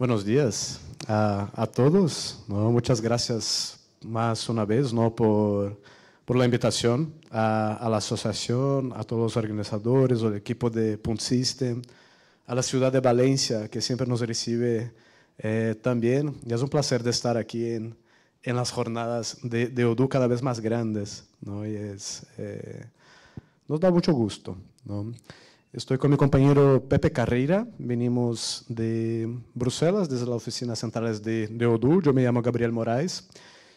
Buenos días a, todos. Muchas gracias más una vez ¿no? por, la invitación a, la asociación, a todos los organizadores, al equipo de Punt System, a la ciudad de Valencia que siempre nos recibe eh, también. Y es un placer de estar aquí en, las jornadas de, de, cada vez más grandes. Eh, nos da mucho gusto. Estoy con mi compañero Pepe Carreira, venimos de Bruselas, desde la oficina centrales de, de ODU, yo me llamo Gabriel Moraes,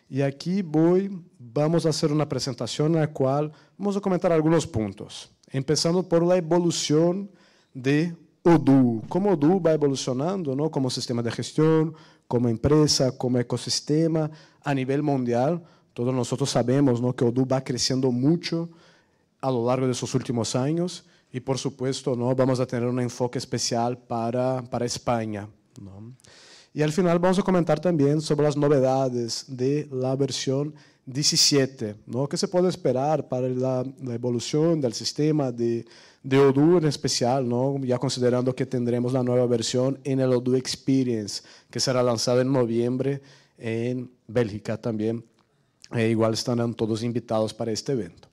y aquí voy, vamos a hacer una presentación en la cual vamos a comentar algunos puntos, empezando por la evolución de ODU, cómo ODU va evolucionando ¿no? como sistema de gestión, como empresa, como ecosistema a nivel mundial. Todos nosotros sabemos que ODU va creciendo mucho a lo largo de esos últimos años y por supuesto, ¿no? vamos a tener un enfoque especial para, para España. Y al final vamos a comentar también sobre las novedades de la versión 17, ¿no? ¿Qué se puede esperar para la, evolución del sistema de, de, Odoo en especial, ¿no? Ya considerando que tendremos la nueva versión en el Odoo Experience, que será lanzada en noviembre en Bélgica también. E igual estarán todos invitados para este evento.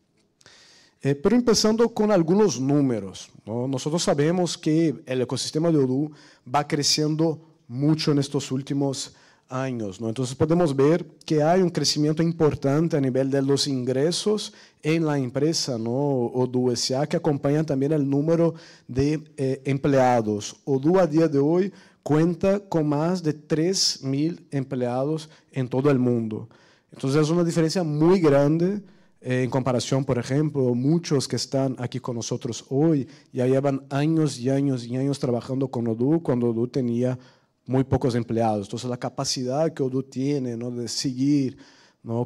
Eh, pero empezando con algunos números. Nosotros sabemos que el ecosistema de Odoo va creciendo mucho en estos últimos años. Entonces podemos ver que hay un crecimiento importante a nivel de los ingresos en la empresa ¿no? Odoo SA, que acompaña también el número de eh, empleados. Odoo a día de hoy cuenta con más de 3.000 empleados en todo el mundo. Entonces es una diferencia muy grande eh, en comparación, por ejemplo, muchos que están aquí con nosotros hoy ya llevan años y años y años trabajando con Odoo cuando Odoo tenía muy pocos empleados. Entonces, la capacidad que Odoo tiene ¿no? de seguir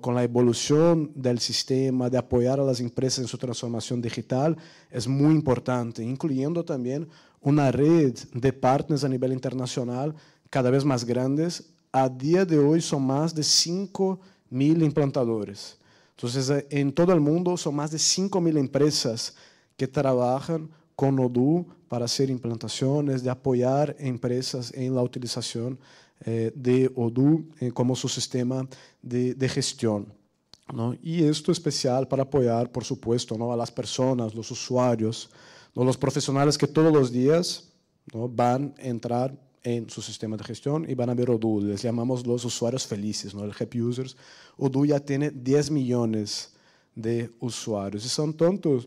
con la evolución del sistema, de apoyar a las empresas en su transformación digital, es muy importante, incluyendo también una red de partners a nivel internacional cada vez más grandes. A día de hoy son más de 5.000 implantadores. Entonces, eh, en todo el mundo son más de 5.000 empresas que trabajan con Odoo para hacer implantaciones, de apoyar empresas en la utilización eh, de Odoo eh, como su sistema de, gestión. Y esto especial para apoyar, por supuesto, ¿no? a las personas, los usuarios, los profesionales que todos los días van a entrar en su sistema de gestión y van a ver Odoo. Les llamamos los usuarios felices, ¿no? el happy users. Odoo ya tiene 10 millones de usuarios y son tantos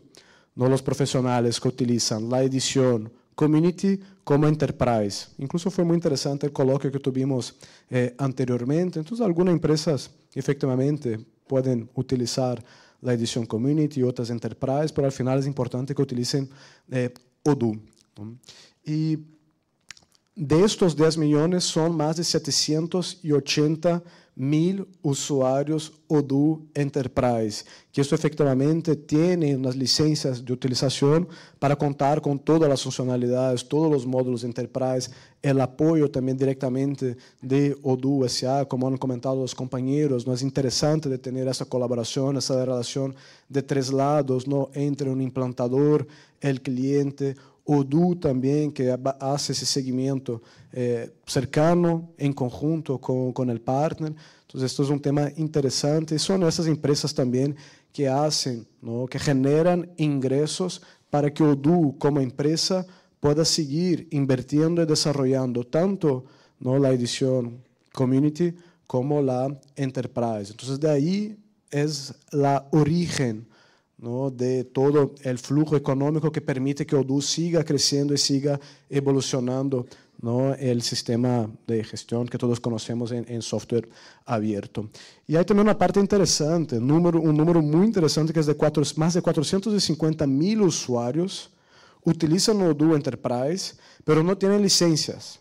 ¿no? los profesionales que utilizan la edición community como enterprise. Incluso fue muy interesante el coloquio que tuvimos eh, anteriormente. Entonces, algunas empresas efectivamente pueden utilizar la edición community y otras enterprise, pero al final es importante que utilicen eh, Odoo. Y de estos 10 millones son más de 780 mil usuarios Odoo Enterprise, que esto efectivamente tiene unas licencias de utilización para contar con todas las funcionalidades, todos los módulos Enterprise, el apoyo también directamente de Odoo SA, como han comentado los compañeros, no es interesante de tener esa colaboración, esa relación de tres lados, ¿no? entre un implantador, el cliente, Odu también, que hace ese seguimiento eh, cercano, en conjunto con el partner. Entonces, esto es un tema interesante. Son esas empresas también que hacen, ¿no? que generan ingresos para que Odu como empresa, pueda seguir invirtiendo y desarrollando tanto ¿no? edición community como la enterprise. Entonces, de ahí es la origen de todo el flujo económico que permite que Odoo siga creciendo y siga evolucionando el sistema de gestión que todos conocemos en, software abierto. Y hay también una parte interesante, un número muy interesante que es de más de 450 mil usuarios utilizan Odoo Enterprise, pero no tienen licencias,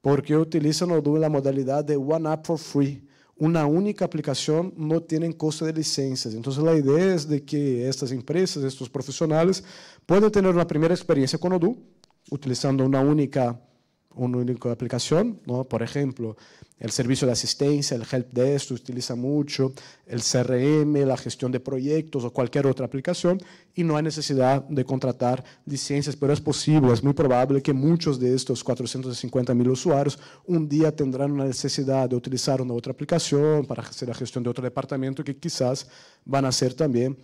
porque utilizan Odoo en la modalidad de One App for Free, una única aplicación no tienen costo de licencias. Entonces la idea es de que estas empresas, estos profesionales, puedan tener una primera experiencia con Odoo, utilizando una única una única aplicación, Por ejemplo, el servicio de asistencia, el help desk se utiliza mucho, el CRM, la gestión de proyectos o cualquier otra aplicación y no hay necesidad de contratar licencias, pero es posible, es muy probable que muchos de estos 450 mil usuarios un día tendrán una necesidad de utilizar una otra aplicación para hacer la gestión de otro departamento que quizás van a ser también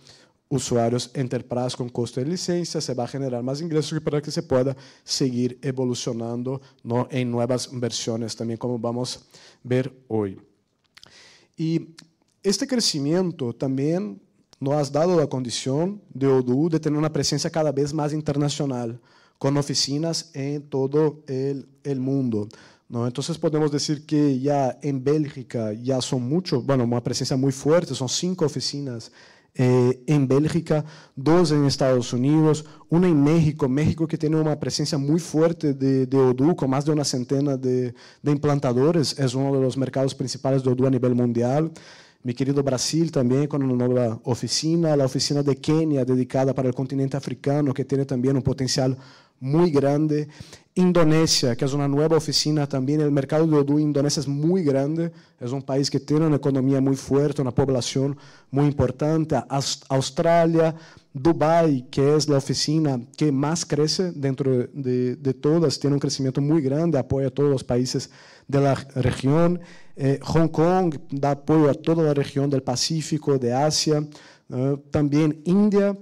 usuarios enterprise con costo de licencia, se va a generar más ingresos para que se pueda seguir evolucionando en nuevas versiones, también como vamos a ver hoy. Y este crecimiento también nos ha dado la condición de Odoo de tener una presencia cada vez más internacional, con oficinas en todo el, mundo. Entonces podemos decir que ya en Bélgica ya son muchos, bueno, una presencia muy fuerte, son cinco oficinas eh, en Bélgica, dos en Estados Unidos, una en México, México que tiene una presencia muy fuerte de, de Odoo, con más de una centena de, de, implantadores, es uno de los mercados principales de Odoo a nivel mundial. Mi querido Brasil también con una nueva oficina, la oficina de Kenia dedicada para el continente africano, que tiene también un potencial muy grande. Indonesia, que es una nueva oficina también. El mercado de Odu Indonesia es muy grande, es un país que tiene una economía muy fuerte, una población muy importante. Australia, Dubai, que es la oficina que más crece dentro de, todas, tiene un crecimiento muy grande, apoya a todos los países de la región. Eh, Hong Kong da apoyo a toda la región del Pacífico, de Asia. Eh, también India,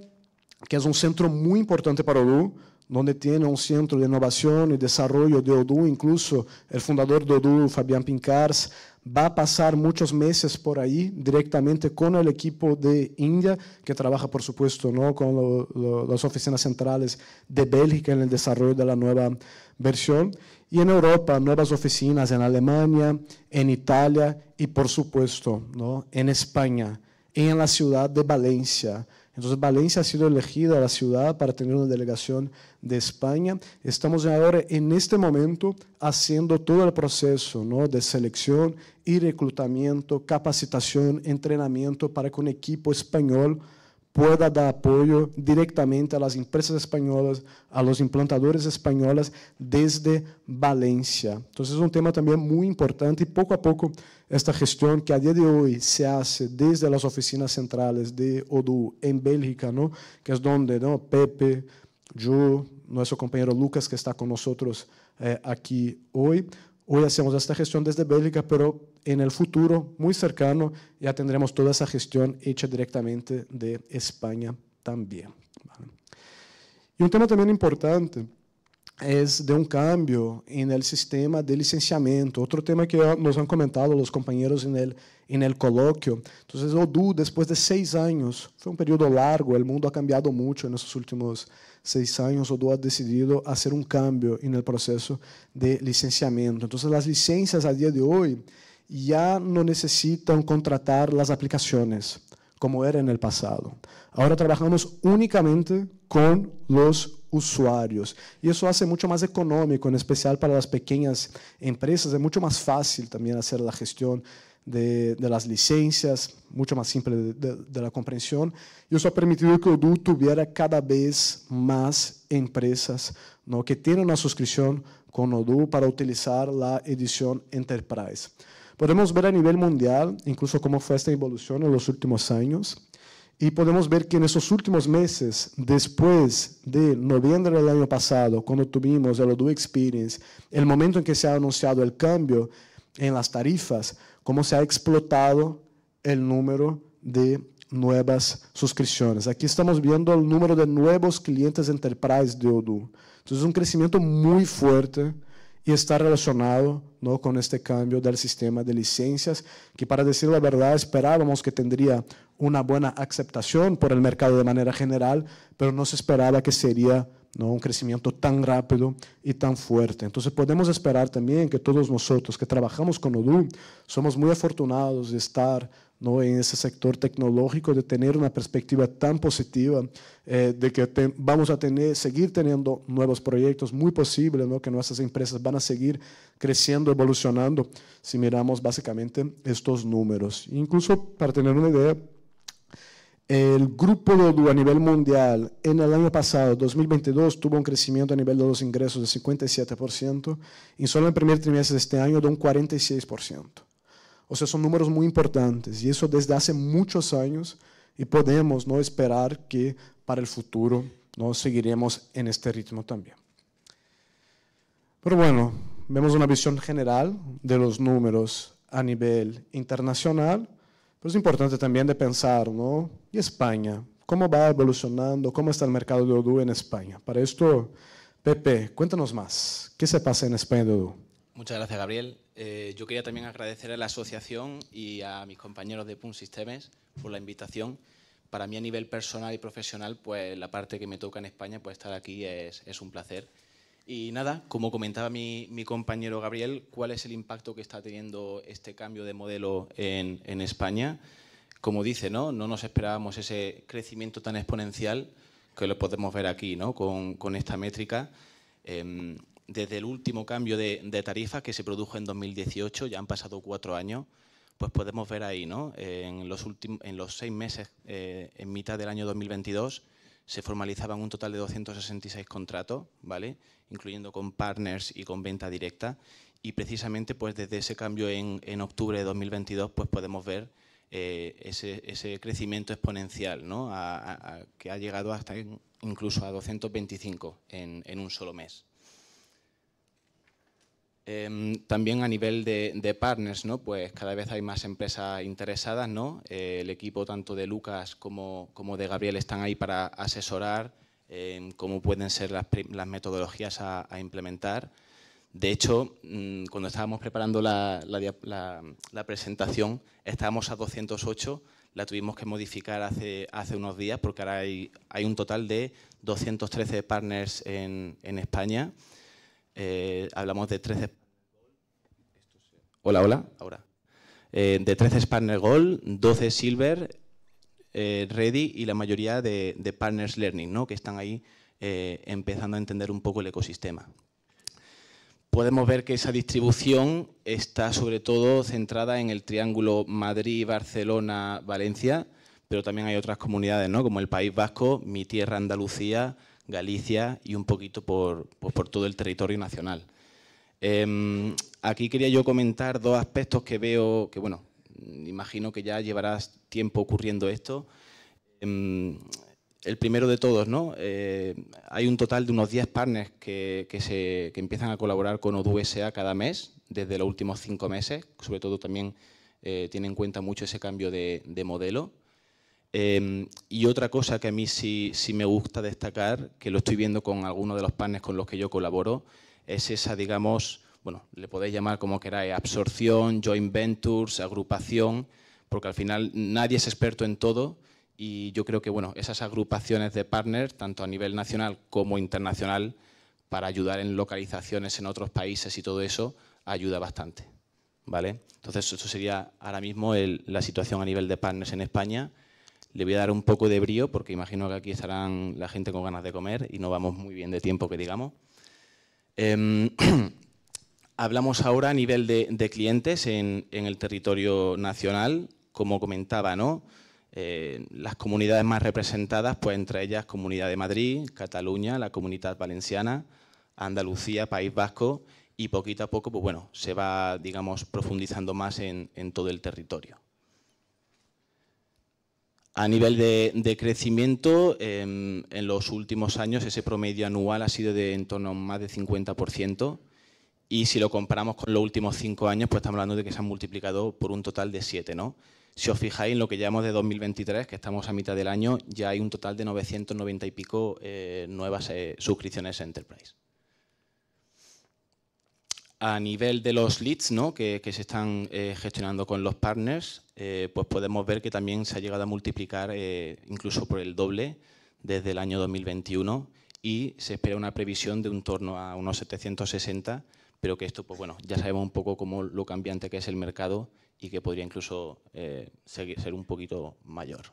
que es un centro muy importante para Odoo donde tiene un centro de innovación y desarrollo de Odoo, incluso el fundador de Odoo, Fabián Pincars, va a pasar muchos meses por ahí directamente con el equipo de India, que trabaja, por supuesto, ¿no? con las oficinas centrales de Bélgica en el desarrollo de la nueva versión. Y en Europa, nuevas oficinas en Alemania, en Italia y, por supuesto, ¿no? en España, en la ciudad de Valencia, entonces Valencia ha sido elegida la ciudad para tener una delegación de España. Estamos ahora en este momento haciendo todo el proceso de selección y reclutamiento, capacitación, entrenamiento para que un equipo español pueda dar apoyo directamente a las empresas españolas, a los implantadores españolas desde Valencia. Entonces es un tema también muy importante y poco a poco esta gestión que a día de hoy se hace desde las oficinas centrales de ODU en Bélgica, ¿no? que es donde ¿no? Pepe, yo, nuestro compañero Lucas, que está con nosotros eh, aquí hoy, hoy hacemos esta gestión desde Bélgica, pero en el futuro, muy cercano, ya tendremos toda esa gestión hecha directamente de España también. Y un tema también importante es de un cambio en el sistema de licenciamiento, otro tema que nos han comentado los compañeros en el, en el coloquio. Entonces, ODU, después de seis años, fue un periodo largo, el mundo ha cambiado mucho en estos últimos seis años, ODU ha decidido hacer un cambio en el proceso de licenciamiento. Entonces, las licencias a día de hoy ya no necesitan contratar las aplicaciones como era en el pasado. Ahora trabajamos únicamente con los usuarios. Y eso hace mucho más económico, en especial para las pequeñas empresas. Es mucho más fácil también hacer la gestión de, las licencias, mucho más simple de, la comprensión. Y eso ha permitido que Odoo tuviera cada vez más empresas ¿no? que tienen una suscripción con Odoo para utilizar la edición Enterprise. Podemos ver a nivel mundial incluso cómo fue esta evolución en los últimos años. Y podemos ver que en esos últimos meses, después de noviembre del año pasado, cuando tuvimos el Odoo Experience, el momento en que se ha anunciado el cambio en las tarifas, cómo se ha explotado el número de nuevas suscripciones. Aquí estamos viendo el número de nuevos clientes enterprise de Odoo. Entonces, es un crecimiento muy fuerte y está relacionado ¿no? con este cambio del sistema de licencias, que para decir la verdad esperábamos que tendría una buena aceptación por el mercado de manera general, pero no se esperaba que sería ¿no? un crecimiento tan rápido y tan fuerte. Entonces podemos esperar también que todos nosotros que trabajamos con Odoo somos muy afortunados de estar ¿no? en ese sector tecnológico, de tener una perspectiva tan positiva, eh, de que vamos a tener, seguir teniendo nuevos proyectos, muy posible ¿no? que nuestras empresas van a seguir creciendo, evolucionando, si miramos básicamente estos números. Incluso para tener una idea, el grupo de a nivel mundial en el año pasado, 2022, tuvo un crecimiento a nivel de los ingresos de 57% y solo en el primer trimestre de este año de un 46%. O sea, son números muy importantes y eso desde hace muchos años y podemos no esperar que para el futuro no seguiremos en este ritmo también. Pero bueno, vemos una visión general de los números a nivel internacional es importante también de pensar, ¿no? ¿Y España? ¿Cómo va evolucionando? ¿Cómo está el mercado de Odoo en España? Para esto, Pepe, cuéntanos más. ¿Qué se pasa en España de Odoo? Muchas gracias, Gabriel. Eh, yo quería también agradecer a la asociación y a mis compañeros de PUN Systems por la invitación. Para mí, a nivel personal y profesional, pues la parte que me toca en España, pues estar aquí es un placer. Y nada, como comentaba mi, compañero Gabriel, ¿cuál es el impacto que está teniendo este cambio de modelo en, España? Como dice, ¿no? no nos esperábamos ese crecimiento tan exponencial que lo podemos ver aquí ¿no? con, esta métrica. Em, desde el último cambio de, de, tarifa que se produjo en 2018, ya han pasado cuatro años, pues podemos ver ahí, ¿no? en, los en los seis meses, eh, en mitad del año 2022, se formalizaban un total de 266 contratos, ¿vale? incluyendo con partners y con venta directa. Y precisamente pues, desde ese cambio en, octubre de 2022 pues, podemos ver eh, ese, crecimiento exponencial ¿no? que ha llegado hasta incluso a 225 en un solo mes. Em, también a nivel de, partners, pues cada vez hay más empresas interesadas. ¿no? Eh, el equipo tanto de Lucas como, de Gabriel están ahí para asesorar em, cómo pueden ser las, metodologías a, implementar. De hecho, mm, cuando estábamos preparando la, presentación, estábamos a 208, la tuvimos que modificar hace, unos días porque ahora hay, un total de 213 partners en, en España. Eh, hablamos de 13. Hola, hola. Ahora. Eh, de 13 partner gold, 12 silver, eh, ready y la mayoría de, partners learning, ¿no? que están ahí empezando a entender un poco el ecosistema. Podemos ver que esa distribución está sobre todo centrada en el triángulo Madrid, Barcelona, Valencia, pero también hay otras comunidades, ¿no? como el País Vasco, mi tierra Andalucía, Galicia y un poquito por, pues, todo el territorio nacional. Em, aquí quería yo comentar dos aspectos que veo, que bueno, imagino que ya llevarás tiempo ocurriendo esto. Em, el primero de todos, ¿no? Eh, hay un total de unos 10 partners que, se, empiezan a colaborar con OduSA cada mes, desde los últimos cinco meses, sobre todo también eh, tiene en cuenta mucho ese cambio de modelo. Em, y otra cosa que a mí sí, me gusta destacar, que lo estoy viendo con algunos de los partners con los que yo colaboro, es esa, digamos, bueno, le podéis llamar como queráis, absorción, joint ventures, agrupación, porque al final nadie es experto en todo y yo creo que bueno, esas agrupaciones de partners, tanto a nivel nacional como internacional, para ayudar en localizaciones en otros países y todo eso, ayuda bastante. ¿vale? Entonces, eso sería ahora mismo la situación a nivel de partners en España. Le voy a dar un poco de brío porque imagino que aquí estarán la gente con ganas de comer y no vamos muy bien de tiempo, que digamos. Em, hablamos ahora a nivel de, clientes en, el territorio nacional, como comentaba, eh, las comunidades más representadas, pues entre ellas Comunidad de Madrid, Cataluña, la Comunidad Valenciana, Andalucía, País Vasco y poquito a poco, pues bueno, se va, digamos, profundizando más en todo el territorio. A nivel de, crecimiento, em, en los últimos años ese promedio anual ha sido de en torno a más de 50%, y si lo comparamos con los últimos cinco años, pues estamos hablando de que se han multiplicado por un total de siete. ¿no? Si os fijáis en lo que llevamos de 2023, que estamos a mitad del año, ya hay un total de 990 y pico eh, nuevas eh, suscripciones a Enterprise a nivel de los leads que, se están eh, gestionando con los partners, eh, pues podemos ver que también se ha llegado a multiplicar eh, incluso por el doble desde el año 2021 y se espera una previsión de un torno a unos 760, pero que esto, pues bueno, ya sabemos un poco cómo lo cambiante que es el mercado y que podría incluso ser un poquito mayor.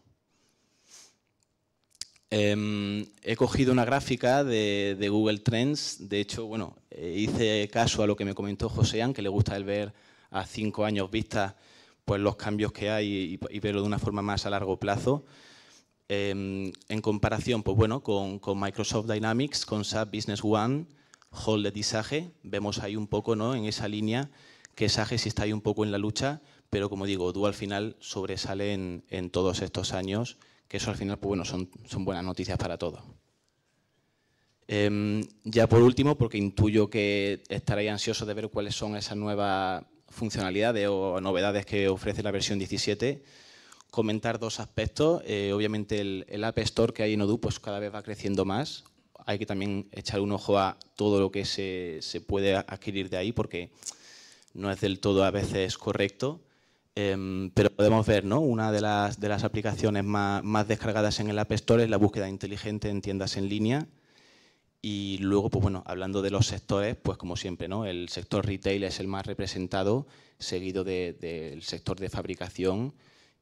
Em, he cogido una gráfica de, Google Trends. De hecho, bueno, hice caso a lo que me comentó Josean, que le gusta el ver a cinco años vista pues, los cambios que hay y, verlo de una forma más a largo plazo. Em, en comparación, pues bueno, con, Microsoft Dynamics, con SAP Business One, Hold de Sage, vemos ahí un poco, ¿no? En esa línea que Sage sí está ahí un poco en la lucha, pero como digo, Duo al final sobresale en todos estos años que eso al final pues bueno, son, buenas noticias para todos. Em, ya por último, porque intuyo que estaréis ansiosos de ver cuáles son esas nuevas funcionalidades o novedades que ofrece la versión 17, comentar dos aspectos. Eh, obviamente el, el, App Store que hay en Odoo pues cada vez va creciendo más. Hay que también echar un ojo a todo lo que se, se puede adquirir de ahí porque no es del todo a veces correcto. Em, pero podemos ver, ¿no? Una de las, aplicaciones más, descargadas en el App Store es la búsqueda inteligente en tiendas en línea. Y luego, pues bueno, hablando de los sectores, pues como siempre, ¿no? El sector retail es el más representado, seguido del sector de fabricación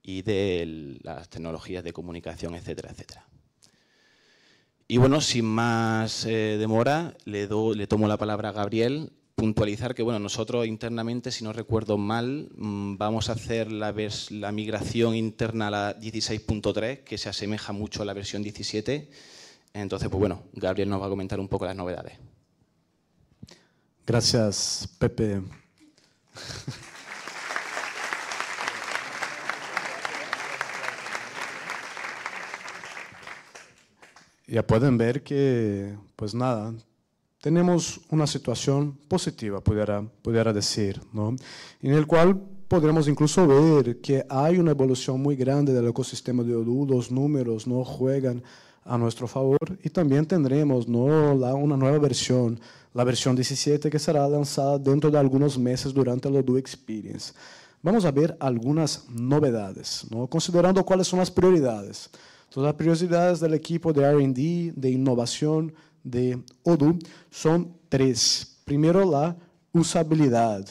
y de las tecnologías de comunicación, etcétera, etcétera. Y bueno, sin más eh, demora, le, le tomo la palabra a Gabriel puntualizar que bueno, nosotros internamente, si no recuerdo mal, mm, vamos a hacer la, la migración interna a la 16.3, que se asemeja mucho a la versión 17. Entonces, pues bueno, Gabriel nos va a comentar un poco las novedades. Gracias, Pepe. ya pueden ver que, pues nada, tenemos una situación positiva, pudiera, pudiera decir, ¿no? en el cual podremos incluso ver que hay una evolución muy grande del ecosistema de Odoo, los números no juegan a nuestro favor y también tendremos ¿no? la, una nueva versión, la versión 17 que será lanzada dentro de algunos meses durante el Odoo Experience. Vamos a ver algunas novedades, ¿no? considerando cuáles son las prioridades. todas las prioridades del equipo de RD, de innovación, de Odoo son tres. Primero, la usabilidad.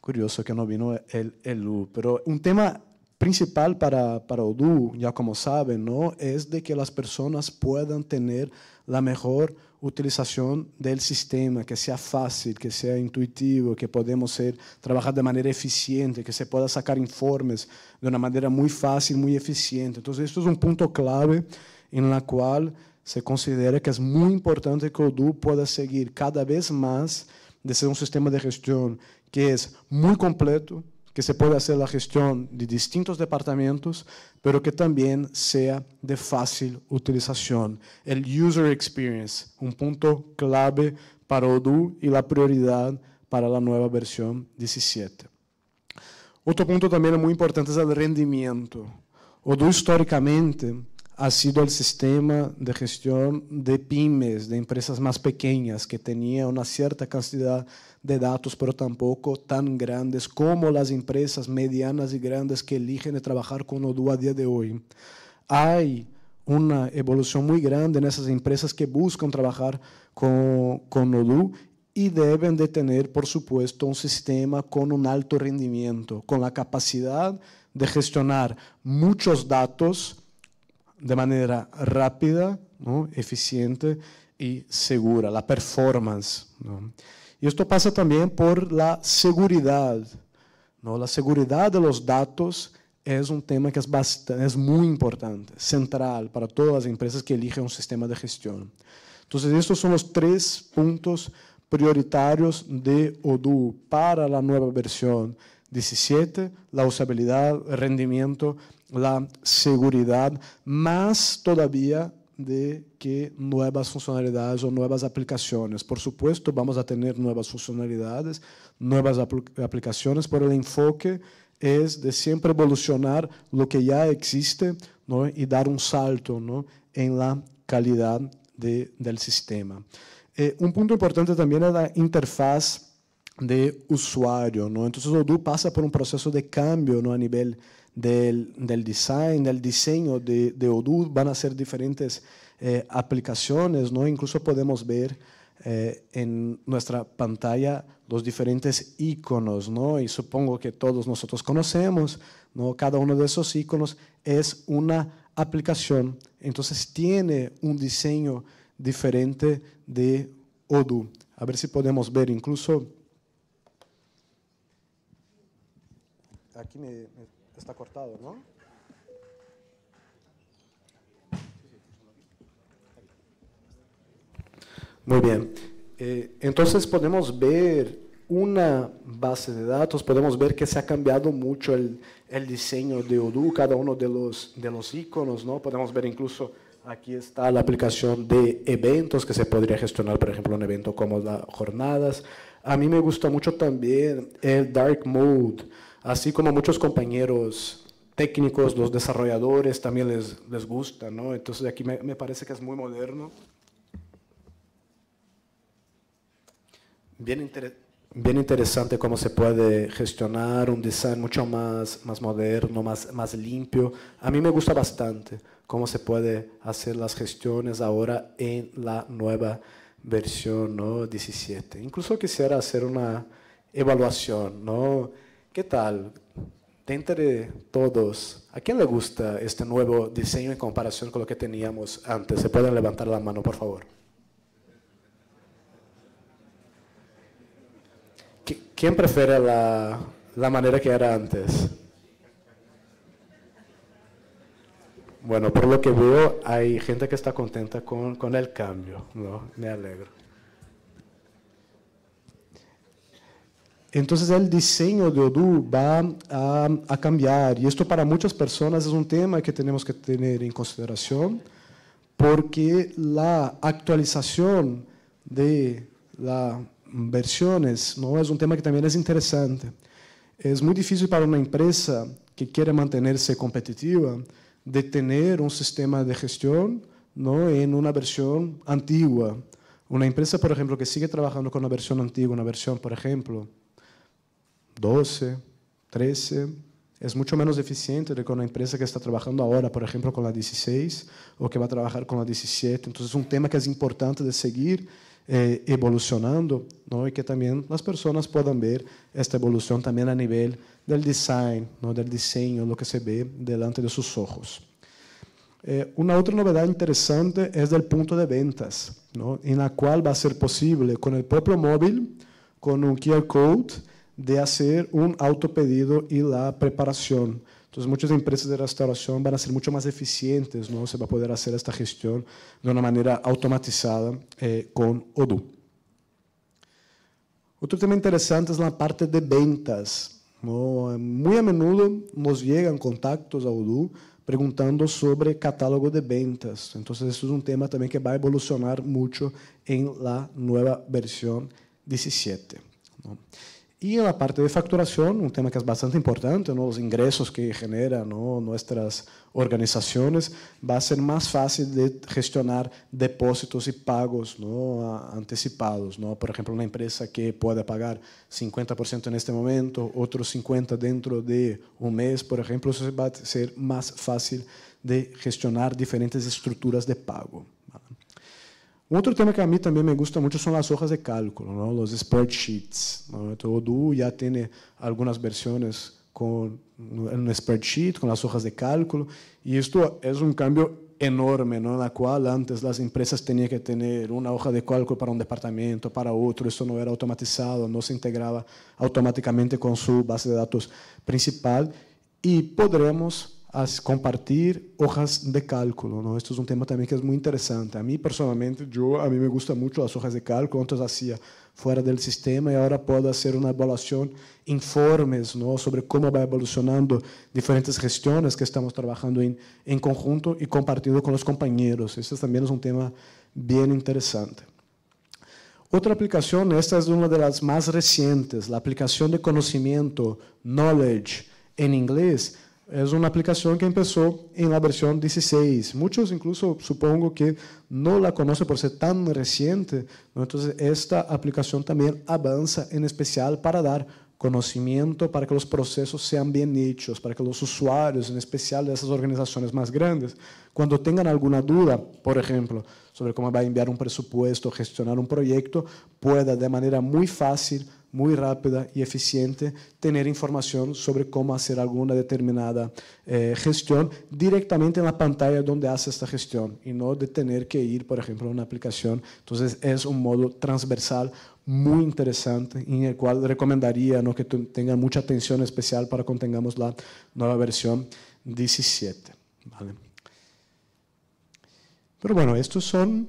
Curioso que no vino el, U, pero un tema principal para, para Odoo, ya como saben, ¿no? es de que las personas puedan tener la mejor utilización del sistema, que sea fácil, que sea intuitivo, que podamos ser, trabajar de manera eficiente, que se pueda sacar informes de una manera muy fácil, muy eficiente. Entonces, esto es un punto clave en la cual se considera que é muito importante que o DU possa seguir cada vez mais de ser um sistema de gestão que é muito completo, que se pode fazer a gestão de distintos departamentos, mas que também seja de fácil utilização. O user experience, um ponto clave para o DU e a prioridade para a nova versão 17. Outro ponto também é muito importante é o rendimento. O DU, historicamente, ha sido el sistema de gestión de pymes, de empresas más pequeñas, que tenía una cierta cantidad de datos, pero tampoco tan grandes como las empresas medianas y grandes que eligen trabajar con Odoo a día de hoy. Hay una evolución muy grande en esas empresas que buscan trabajar con, con Odoo y deben de tener, por supuesto, un sistema con un alto rendimiento, con la capacidad de gestionar muchos datos, de manera rápida, ¿no? eficiente y segura, la performance. Y esto pasa también por la seguridad. ¿no? La seguridad de los datos es un tema que es, bastante, es muy importante, central para todas las empresas que eligen un sistema de gestión. Entonces, estos son los tres puntos prioritarios de Odoo para la nueva versión 17, la usabilidad, rendimiento la seguridad, más todavía de que nuevas funcionalidades o nuevas aplicaciones. Por supuesto, vamos a tener nuevas funcionalidades, nuevas aplicaciones, pero el enfoque es de siempre evolucionar lo que ya existe y dar un salto en la calidad del sistema. Eh, un punto importante también es la interfaz de usuario. ¿no? Entonces, Odoo pasa por un proceso de cambio ¿no? a nivel del, design, del diseño de, Odoo, van a ser diferentes eh, aplicaciones, ¿no? Incluso podemos ver eh, en nuestra pantalla los diferentes iconos, ¿no? Y supongo que todos nosotros conocemos, ¿no? Cada uno de esos iconos es una aplicación, entonces tiene un diseño diferente de Odoo. A ver si podemos ver incluso... Aquí me... Está cortado, ¿no? Muy bien. Eh, entonces podemos ver una base de datos, podemos ver que se ha cambiado mucho el, el diseño de Odoo, cada uno de los, de los iconos, ¿no? Podemos ver incluso aquí está la aplicación de eventos que se podría gestionar, por ejemplo, un evento como las jornadas. A mí me gusta mucho también el dark mode, así como muchos compañeros técnicos, los desarrolladores también les, les gusta, ¿no? Entonces aquí me, parece que es muy moderno. Bien, bien interesante cómo se puede gestionar un design mucho más, más moderno, más, más limpio. A mí me gusta bastante cómo se puede hacer las gestiones ahora en la nueva versión ¿no? 17. Incluso quisiera hacer una evaluación, ¿no? ¿Qué tal? De entre todos, ¿a quién le gusta este nuevo diseño en comparación con lo que teníamos antes? ¿Se pueden levantar la mano, por favor? ¿Quién prefiere la, manera que era antes? Bueno, por lo que veo, hay gente que está contenta con, con el cambio, ¿no? Me alegro. Entonces el diseño de Odoo va a, cambiar y esto para muchas personas es un tema que tenemos que tener en consideración porque la actualización de las versiones no es un tema que también es interesante. Es muy difícil para una empresa que quiere mantenerse competitiva de tener un sistema de gestión ¿no? en una versión antigua. Una empresa, por ejemplo, que sigue trabajando con una versión antigua, una versión, por ejemplo, 12, 13. Es mucho menos eficiente de que una empresa que está trabajando ahora, por ejemplo, con la 16 o que va a trabajar con la 17. Entonces, un tema que es importante de seguir eh, evolucionando ¿no? y que también las personas puedan ver esta evolución también a nivel del design, ¿no? del diseño, lo que se ve delante de sus ojos. Eh, una otra novedad interesante es del punto de ventas, ¿no? en la cual va a ser posible con el propio móvil, con un QR code, de hacer un auto-pedido y la preparación. Entonces muchas empresas de restauración van a ser mucho más eficientes, ¿no? se va a poder hacer esta gestión de una manera automatizada eh, con Odoo. Otro tema interesante es la parte de ventas. Muy a menudo nos llegan contactos a Odoo preguntando sobre catálogo de ventas. Entonces, esto es un tema también que va a evolucionar mucho en la nueva versión 17. ¿no? Y en la parte de facturación, un tema que es bastante importante, los ingresos que generan nuestras organizaciones, va a ser más fácil de gestionar depósitos y pagos anticipados. Por ejemplo, una empresa que pueda pagar 50% en este momento, otros 50% dentro de un mes, por ejemplo, eso va a ser más fácil de gestionar diferentes estructuras de pago. Otro tema que a mí también me gusta mucho son las hojas de cálculo, los spreadsheets. ¿no? Odoo ya tiene algunas versiones con un spreadsheet, con las hojas de cálculo, y esto es un cambio enorme, en la cual antes las empresas tenían que tener una hoja de cálculo para un departamento, para otro, esto no era automatizado, no se integraba automáticamente con su base de datos principal, y podremos a compartir hojas de cálculo. ¿no? Esto es un tema también que es muy interesante. A mí personalmente, yo, a mí me gustan mucho las hojas de cálculo. Antes hacía fuera del sistema y ahora puedo hacer una evaluación, informes ¿no? sobre cómo va evolucionando diferentes gestiones que estamos trabajando en, en conjunto y compartiendo con los compañeros. Este también es un tema bien interesante. Otra aplicación, esta es una de las más recientes, la aplicación de conocimiento, knowledge, en inglés, es una aplicación que empezó en la versión 16. Muchos incluso supongo que no la conocen por ser tan reciente. Entonces, esta aplicación también avanza en especial para dar conocimiento para que los procesos sean bien hechos, para que los usuarios, en especial de esas organizaciones más grandes, cuando tengan alguna duda, por ejemplo, sobre cómo va a enviar un presupuesto, gestionar un proyecto, pueda de manera muy fácil, muy rápida y eficiente tener información sobre cómo hacer alguna determinada eh, gestión directamente en la pantalla donde hace esta gestión y no de tener que ir, por ejemplo, a una aplicación. Entonces es un modo transversal, muy interesante, en el cual recomendaría que tengan mucha atención especial para contengamos tengamos la nueva versión 17. ¿vale? Pero bueno, estos son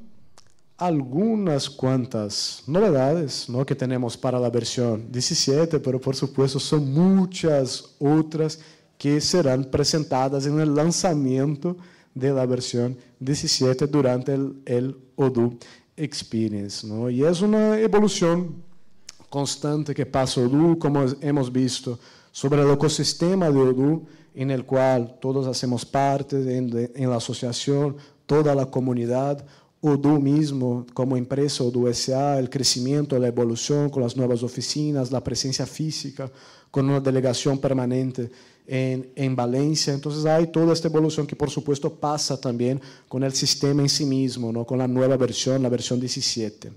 algunas cuantas novedades que tenemos para la versión 17, pero por supuesto son muchas otras que serán presentadas en el lanzamiento de la versión 17 durante el, el ODU experience. ¿no? Y es una evolución constante que pasa Odoo, como hemos visto, sobre el ecosistema de Odoo, en el cual todos hacemos parte, en, la asociación, toda la comunidad, Odoo mismo como empresa, Odoo SA, el crecimiento, la evolución con las nuevas oficinas, la presencia física, con una delegación permanente en, Valencia. Entonces hay toda esta evolución que por supuesto pasa también con el sistema en sí mismo, ¿no? con la nueva versión, la versión 17.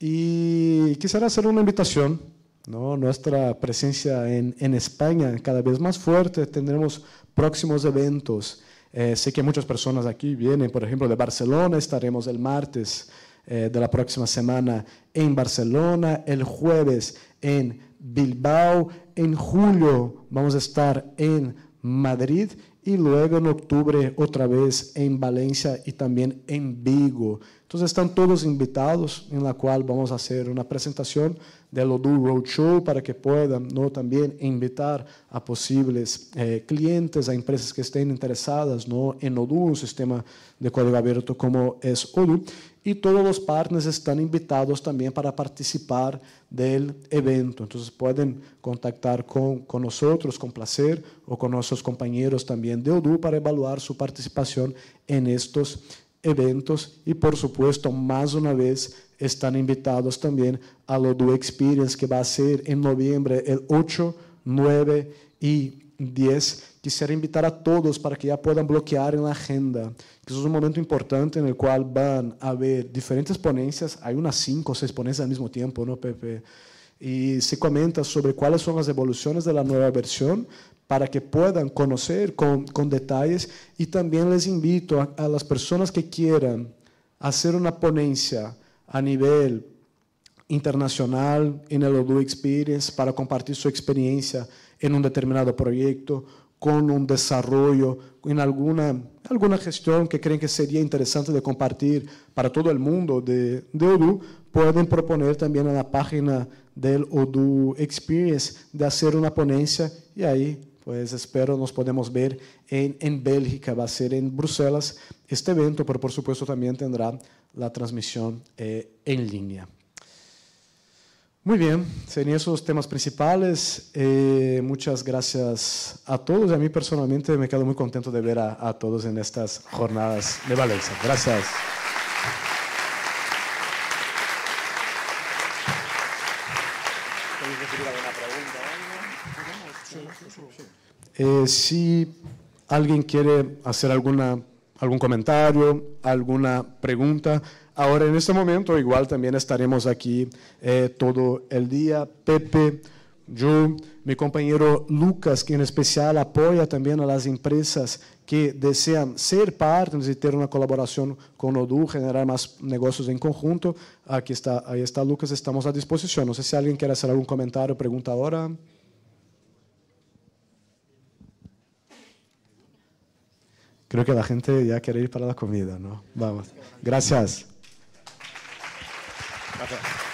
Y quisiera hacer una invitación. ¿no? Nuestra presencia en, España cada vez más fuerte, tendremos próximos eventos. Eh, sé que muchas personas aquí vienen, por ejemplo, de Barcelona, estaremos el martes eh, de la próxima semana en Barcelona, el jueves en Bilbao, en julio vamos a estar en Madrid y luego en octubre otra vez en Valencia y también en Vigo. Entonces están todos invitados en la cual vamos a hacer una presentación del Odoo Roadshow para que puedan ¿no? también invitar a posibles eh, clientes, a empresas que estén interesadas ¿no? en Odoo, un sistema de código abierto como es Odoo y todos los partners están invitados también para participar del evento. Entonces pueden contactar con, nosotros con placer o con nuestros compañeros también de ODU para evaluar su participación en estos eventos y por supuesto más una vez están invitados también a la ODU Experience que va a ser en noviembre el 8, 9 y 10. Quisiera invitar a todos para que ya puedan bloquear en la agenda que es un momento importante en el cual van a haber diferentes ponencias, hay unas cinco o seis ponencias al mismo tiempo, ¿no, Pepe? Y se comenta sobre cuáles son las evoluciones de la nueva versión para que puedan conocer con, detalles y también les invito a, las personas que quieran hacer una ponencia a nivel internacional en el Odoo Experience para compartir su experiencia en un determinado proyecto, con un desarrollo, en alguna, alguna gestión que creen que sería interesante de compartir para todo el mundo de, de Odoo, pueden proponer también en la página del Odoo Experience de hacer una ponencia y ahí pues espero nos podemos ver en, en Bélgica, va a ser en Bruselas este evento, pero por supuesto también tendrá la transmisión eh, en línea. Muy bien, serían esos temas principales. Eh, muchas gracias a todos. A mí personalmente me quedo muy contento de ver a, todos en estas jornadas de Valencia. Gracias. Eh, si alguien quiere hacer alguna, algún comentario, alguna pregunta. Ahora, en este momento, igual también estaremos aquí eh, todo el día. Pepe, yo, mi compañero Lucas, que en especial apoya también a las empresas que desean ser parte y tener una colaboración con Odu, generar más negocios en conjunto. Aquí está, ahí está Lucas, estamos a disposición. No sé si alguien quiere hacer algún comentario, pregunta ahora. Creo que la gente ya quiere ir para la comida, ¿no? Vamos. Gracias. Obrigado.